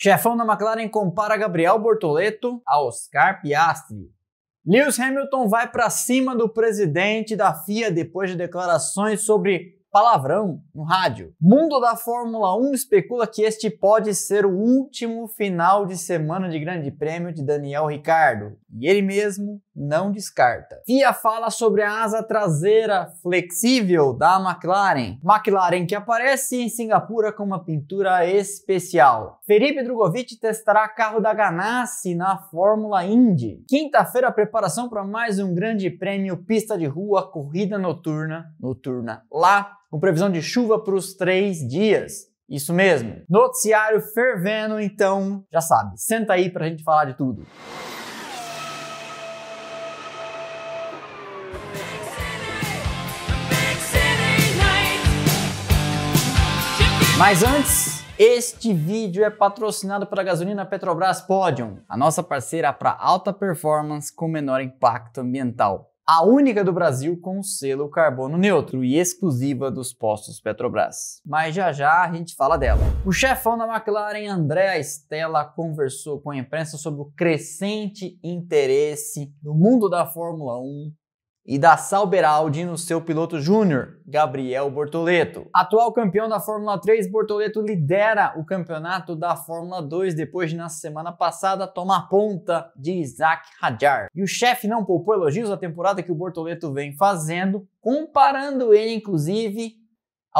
Chefão da McLaren compara Gabriel Bortoleto a Oscar Piastri. Lewis Hamilton vai para cima do presidente da FIA depois de declarações sobre palavrão no rádio. Mundo da Fórmula 1 especula que este pode ser o último final de semana de Grande Prêmio de Daniel Ricardo. E ele mesmo não descarta. FIA fala sobre a asa traseira flexível da McLaren. McLaren que aparece em Singapura com uma pintura especial. Felipe Drogovic testará carro da Ganassi na Fórmula Indy. Quinta-feira, preparação para mais um grande prêmio pista de rua, corrida noturna, noturna lá, com previsão de chuva para os três dias. Isso mesmo. Noticiário fervendo, então, já sabe, senta aí para a gente falar de tudo. Mas antes, este vídeo é patrocinado pela gasolina Petrobras Podium, a nossa parceira para alta performance com menor impacto ambiental. A única do Brasil com selo carbono neutro e exclusiva dos postos Petrobras. Mas já já a gente fala dela. O chefão da McLaren, André Stella, conversou com a imprensa sobre o crescente interesse no mundo da Fórmula 1 e da Sauber Audi no seu piloto júnior, Gabriel Bortoleto. Atual campeão da Fórmula 3, Bortoleto lidera o campeonato da Fórmula 2 depois de na semana passada tomar ponta de Isaac Hadjar. E o chefe não poupou elogios à temporada que o Bortoleto vem fazendo, comparando ele inclusive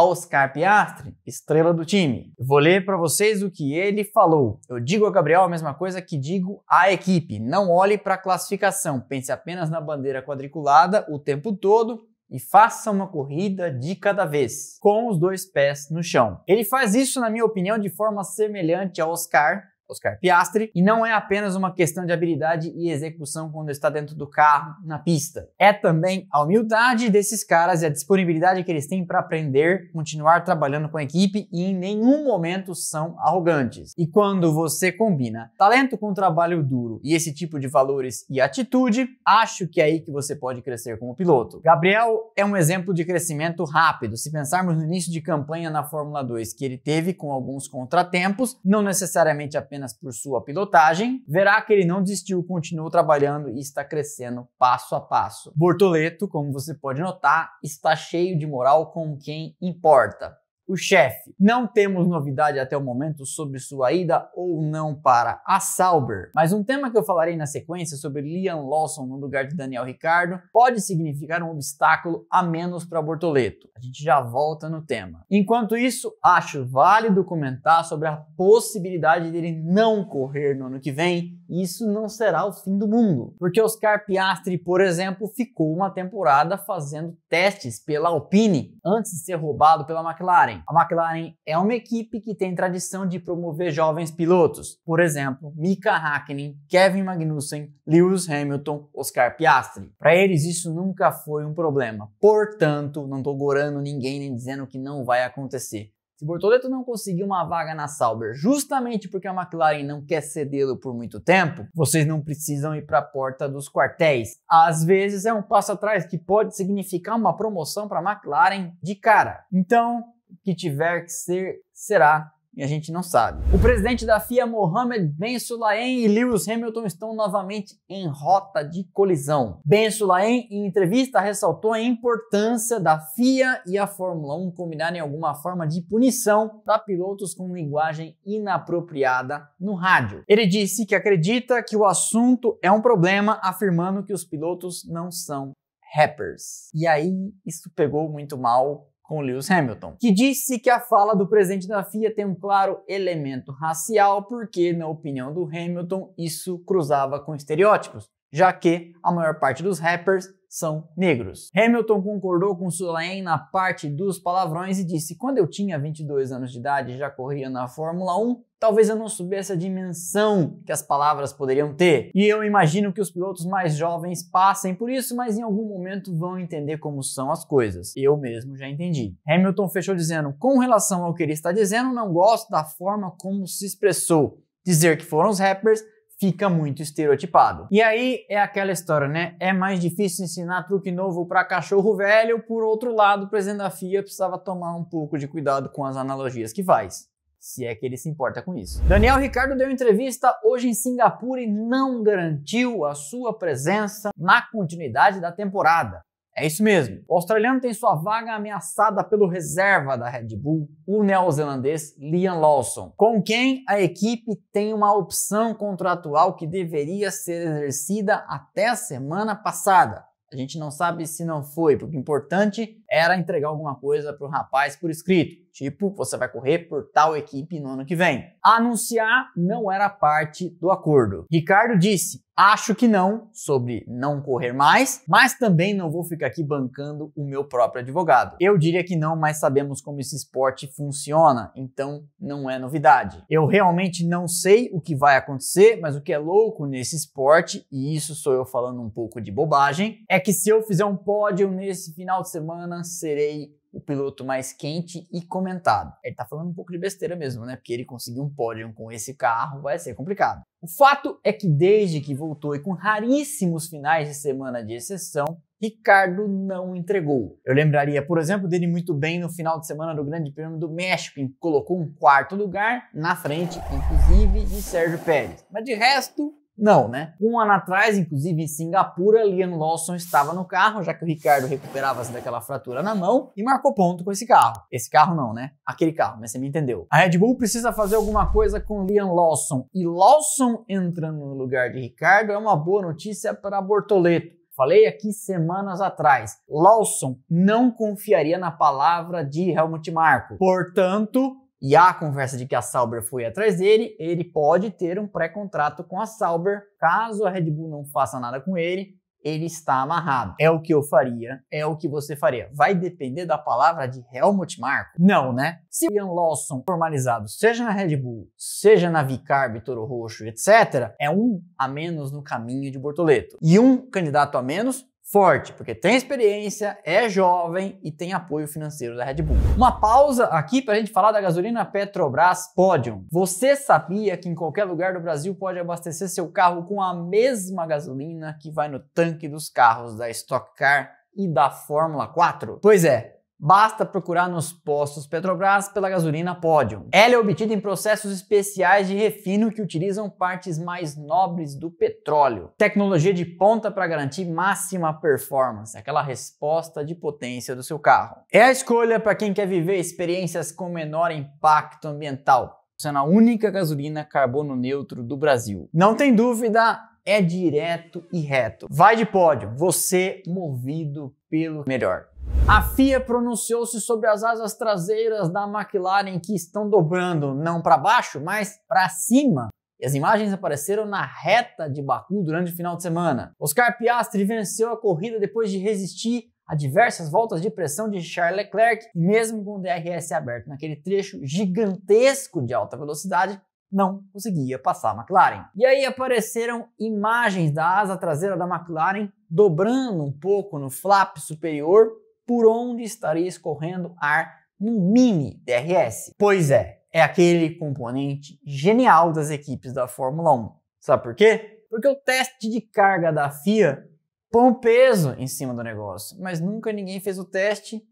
Oscar Piastri, estrela do time. vou ler para vocês o que ele falou. Eu digo a Gabriel a mesma coisa que digo à equipe. Não olhe para a classificação, pense apenas na bandeira quadriculada o tempo todo e faça uma corrida de cada vez, com os dois pés no chão. Ele faz isso, na minha opinião, de forma semelhante ao Oscar, Oscar Piastri, e não é apenas uma questão de habilidade e execução quando está dentro do carro, na pista. É também a humildade desses caras e a disponibilidade que eles têm para aprender, continuar trabalhando com a equipe e em nenhum momento são arrogantes. E quando você combina talento com trabalho duro e esse tipo de valores e atitude, acho que é aí que você pode crescer como piloto. Gabriel é um exemplo de crescimento rápido. Se pensarmos no início de campanha na Fórmula 2 que ele teve com alguns contratempos, não necessariamente apenas apenas por sua pilotagem, verá que ele não desistiu, continuou trabalhando e está crescendo passo a passo. Bortoleto, como você pode notar, está cheio de moral com quem importa o chefe. Não temos novidade até o momento sobre sua ida ou não para a Sauber, mas um tema que eu falarei na sequência sobre Liam Lawson no lugar de Daniel Ricardo pode significar um obstáculo a menos para Bortoleto. A gente já volta no tema. Enquanto isso, acho válido comentar sobre a possibilidade dele não correr no ano que vem. Isso não será o fim do mundo, porque Oscar Piastri, por exemplo, ficou uma temporada fazendo testes pela Alpine antes de ser roubado pela McLaren. McLaren. A McLaren é uma equipe que tem tradição de promover jovens pilotos, por exemplo, Mika Hakkinen, Kevin Magnussen, Lewis Hamilton, Oscar Piastri. Para eles isso nunca foi um problema. Portanto, não estou gorando ninguém nem dizendo que não vai acontecer. Se Bortoleto não conseguir uma vaga na Sauber justamente porque a McLaren não quer cedê-lo por muito tempo, vocês não precisam ir para a porta dos quartéis. Às vezes é um passo atrás que pode significar uma promoção para a McLaren de cara. Então, que tiver que ser, será. E a gente não sabe. O presidente da FIA, Mohamed Ben Sulaim e Lewis Hamilton estão novamente em rota de colisão. Ben Sulaim, em entrevista, ressaltou a importância da FIA e a Fórmula 1 combinarem alguma forma de punição para pilotos com linguagem inapropriada no rádio. Ele disse que acredita que o assunto é um problema, afirmando que os pilotos não são rappers. E aí isso pegou muito mal com Lewis Hamilton, que disse que a fala do presidente da FIA tem um claro elemento racial, porque, na opinião do Hamilton, isso cruzava com estereótipos, já que a maior parte dos rappers são negros. Hamilton concordou com Sulaim na parte dos palavrões e disse: Quando eu tinha 22 anos de idade, já corria na Fórmula 1 Talvez eu não soubesse a dimensão que as palavras poderiam ter. E eu imagino que os pilotos mais jovens passem por isso, mas em algum momento vão entender como são as coisas. Eu mesmo já entendi. Hamilton fechou dizendo: com relação ao que ele está dizendo, não gosto da forma como se expressou. Dizer que foram os rappers fica muito estereotipado. E aí é aquela história, né? É mais difícil ensinar truque novo para cachorro velho, por outro lado, o presidente da FIA precisava tomar um pouco de cuidado com as analogias que faz se é que ele se importa com isso. Daniel Ricardo deu entrevista hoje em Singapura e não garantiu a sua presença na continuidade da temporada. É isso mesmo. O australiano tem sua vaga ameaçada pelo reserva da Red Bull, o neozelandês Liam Lawson, com quem a equipe tem uma opção contratual que deveria ser exercida até a semana passada. A gente não sabe se não foi, porque o importante era entregar alguma coisa para o rapaz por escrito. Tipo, você vai correr por tal equipe no ano que vem. Anunciar não era parte do acordo. Ricardo disse: Acho que não, sobre não correr mais, mas também não vou ficar aqui bancando o meu próprio advogado. Eu diria que não, mas sabemos como esse esporte funciona, então não é novidade. Eu realmente não sei o que vai acontecer, mas o que é louco nesse esporte, e isso sou eu falando um pouco de bobagem, é que se eu fizer um pódio nesse final de semana, serei o piloto mais quente e comentado. Ele tá falando um pouco de besteira mesmo, né? Porque ele conseguir um pódio com esse carro vai ser complicado. O fato é que desde que voltou e com raríssimos finais de semana de exceção, Ricardo não entregou. Eu lembraria, por exemplo, dele muito bem no final de semana do Grande Prêmio do México, em que colocou um quarto lugar na frente, inclusive, de Sérgio Pérez. Mas de resto, não, né? Um ano atrás, inclusive em Singapura, Liam Lawson estava no carro, já que o Ricardo recuperava-se assim, daquela fratura na mão e marcou ponto com esse carro. Esse carro não, né? Aquele carro, mas você me entendeu. A Red Bull precisa fazer alguma coisa com Liam Lawson e Lawson entrando no lugar de Ricardo é uma boa notícia para Bortoleto. Falei aqui semanas atrás. Lawson não confiaria na palavra de Helmut Marko. Portanto, e há a conversa de que a Sauber foi atrás dele, ele pode ter um pré-contrato com a Sauber. Caso a Red Bull não faça nada com ele, ele está amarrado. É o que eu faria, é o que você faria. Vai depender da palavra de Helmut Marko? Não, né? Se Ian Lawson formalizado, seja na Red Bull, seja na Vicarb, Toro Roxo, etc., é um a menos no caminho de Bortoleto. E um candidato a menos forte, porque tem experiência, é jovem e tem apoio financeiro da Red Bull. Uma pausa aqui para a gente falar da gasolina Petrobras Podium. Você sabia que em qualquer lugar do Brasil pode abastecer seu carro com a mesma gasolina que vai no tanque dos carros da Stock Car e da Fórmula 4? Pois é, Basta procurar nos postos Petrobras pela gasolina Podium. Ela é obtida em processos especiais de refino que utilizam partes mais nobres do petróleo. Tecnologia de ponta para garantir máxima performance, aquela resposta de potência do seu carro. É a escolha para quem quer viver experiências com menor impacto ambiental, sendo a única gasolina carbono neutro do Brasil. Não tem dúvida, é direto e reto. Vai de pódio, você movido pelo melhor. A FIA pronunciou-se sobre as asas traseiras da McLaren que estão dobrando não para baixo, mas para cima. E as imagens apareceram na reta de Baku durante o final de semana. Oscar Piastri venceu a corrida depois de resistir a diversas voltas de pressão de Charles Leclerc, e mesmo com o DRS aberto naquele trecho gigantesco de alta velocidade, não conseguia passar a McLaren. E aí apareceram imagens da asa traseira da McLaren dobrando um pouco no flap superior por onde estaria escorrendo ar no mini DRS. Pois é, é aquele componente genial das equipes da Fórmula 1. Sabe por quê? Porque o teste de carga da FIA põe um peso em cima do negócio, mas nunca ninguém fez o teste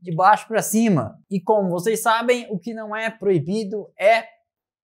de baixo para cima. E como vocês sabem, o que não é proibido é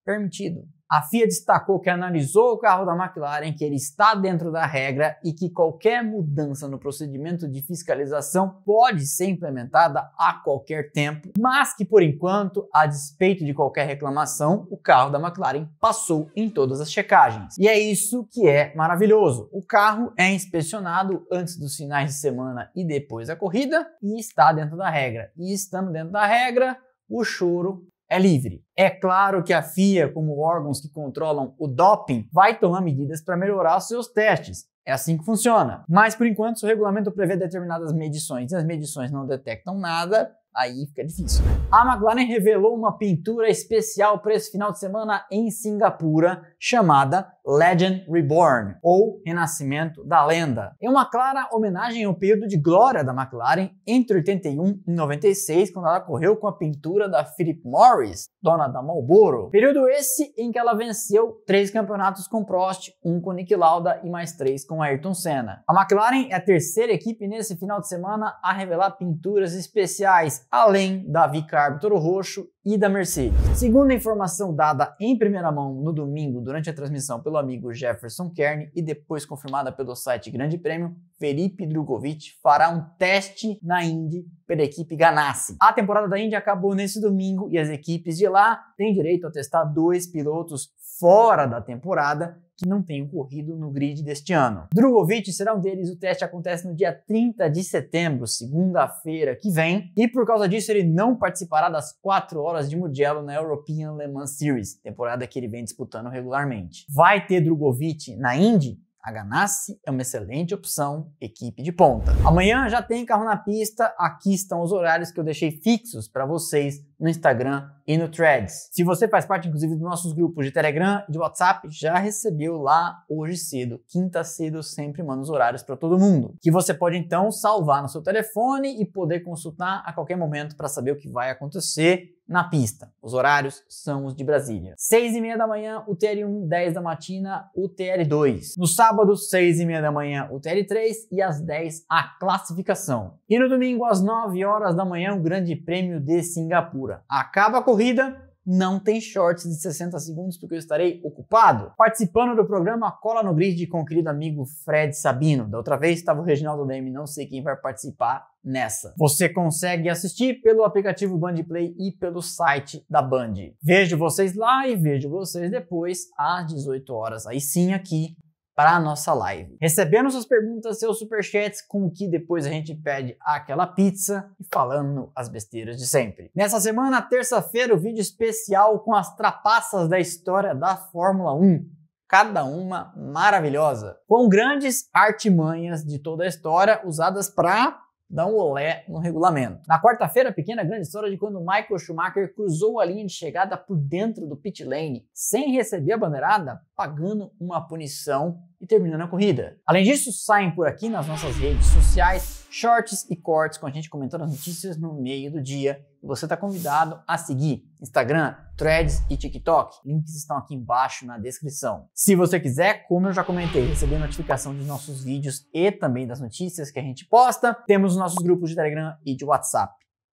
permitido. A FIA destacou que analisou o carro da McLaren, que ele está dentro da regra e que qualquer mudança no procedimento de fiscalização pode ser implementada a qualquer tempo, mas que por enquanto, a despeito de qualquer reclamação, o carro da McLaren passou em todas as checagens. E é isso que é maravilhoso. O carro é inspecionado antes dos finais de semana e depois da corrida e está dentro da regra. E estando dentro da regra, o choro é livre. É claro que a FIA, como órgãos que controlam o doping, vai tomar medidas para melhorar os seus testes. É assim que funciona. Mas por enquanto, se o regulamento prevê determinadas medições e as medições não detectam nada, aí fica difícil. A McLaren revelou uma pintura especial para esse final de semana em Singapura chamada Legend Reborn, ou Renascimento da Lenda. É uma clara homenagem ao período de glória da McLaren entre 81 e 96, quando ela correu com a pintura da Philip Morris, dona da Marlboro. Período esse em que ela venceu três campeonatos com Prost, um com Nick Lauda e mais três com Ayrton Senna. A McLaren é a terceira equipe nesse final de semana a revelar pinturas especiais, além da Vicarb Toro Roxo e da Mercedes. Segundo a informação dada em primeira mão no domingo do durante a transmissão pelo amigo Jefferson Kern e depois confirmada pelo site Grande Prêmio, Felipe Drogovic fará um teste na Indy pela equipe Ganassi. A temporada da Indy acabou nesse domingo e as equipes de lá têm direito a testar dois pilotos fora da temporada que não tenham corrido no grid deste ano. Drogovic será um deles, o teste acontece no dia 30 de setembro, segunda-feira que vem, e por causa disso ele não participará das 4 horas de Mugello na European Le Mans Series, temporada que ele vem disputando regularmente. Vai ter Drogovic na Indy? A Ganassi é uma excelente opção, equipe de ponta. Amanhã já tem carro na pista, aqui estão os horários que eu deixei fixos para vocês no Instagram e no Threads. Se você faz parte, inclusive, dos nossos grupos de Telegram e de WhatsApp, já recebeu lá hoje cedo, quinta cedo, sempre manda os horários para todo mundo. Que você pode então salvar no seu telefone e poder consultar a qualquer momento para saber o que vai acontecer na pista. Os horários são os de Brasília. 6 e meia da manhã, o tr 1 10 da matina, o tr 2 No sábado, 6 e meia da manhã, o tr 3 e às 10 a classificação. E no domingo, às 9 horas da manhã, o Grande Prêmio de Singapura. Acaba a corrida corrida, não tem shorts de 60 segundos porque eu estarei ocupado. Participando do programa Cola no Grid com o querido amigo Fred Sabino. Da outra vez estava o Reginaldo Leme, não sei quem vai participar nessa. Você consegue assistir pelo aplicativo Bandplay e pelo site da Band. Vejo vocês lá e vejo vocês depois às 18 horas. Aí sim aqui para a nossa live. Recebendo suas perguntas, seus superchats, com o que depois a gente pede aquela pizza e falando as besteiras de sempre. Nessa semana, terça-feira, o um vídeo especial com as trapaças da história da Fórmula 1 cada uma maravilhosa, com grandes artimanhas de toda a história usadas para dar um olé no regulamento. Na quarta-feira, pequena grande história de quando Michael Schumacher cruzou a linha de chegada por dentro do pit lane, sem receber a bandeirada, pagando uma punição e terminando a corrida. Além disso, saem por aqui nas nossas redes sociais shorts e cortes com a gente comentando as notícias no meio do dia. você está convidado a seguir Instagram, Threads e TikTok. Links estão aqui embaixo na descrição. Se você quiser, como eu já comentei, receber notificação dos nossos vídeos e também das notícias que a gente posta, temos os nossos grupos de Telegram e de WhatsApp.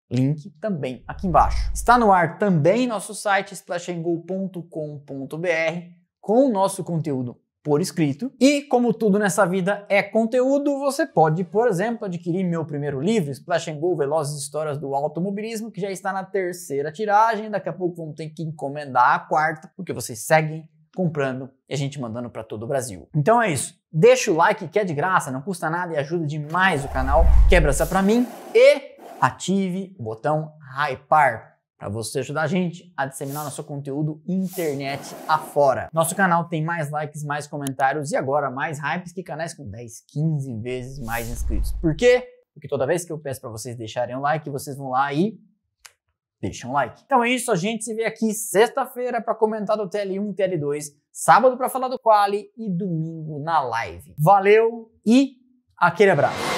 Link também aqui embaixo. Está no ar também nosso site splashandgo.com.br com o nosso conteúdo por escrito. E como tudo nessa vida é conteúdo, você pode, por exemplo, adquirir meu primeiro livro, Splash and Go, Velozes Histórias do Automobilismo, que já está na terceira tiragem. Daqui a pouco vamos ter que encomendar a quarta, porque vocês seguem comprando e a gente mandando para todo o Brasil. Então é isso. Deixa o like que é de graça, não custa nada e ajuda demais o canal. Quebra essa para mim e ative o botão hypar para você ajudar a gente a disseminar nosso conteúdo internet afora. Nosso canal tem mais likes, mais comentários e agora mais hypes que canais com 10, 15 vezes mais inscritos. Por quê? Porque toda vez que eu peço para vocês deixarem um like, vocês vão lá e deixam um like. Então é isso, a gente se vê aqui sexta-feira para comentar do TL1, TL2, sábado para falar do Quali e domingo na live. Valeu e aquele abraço.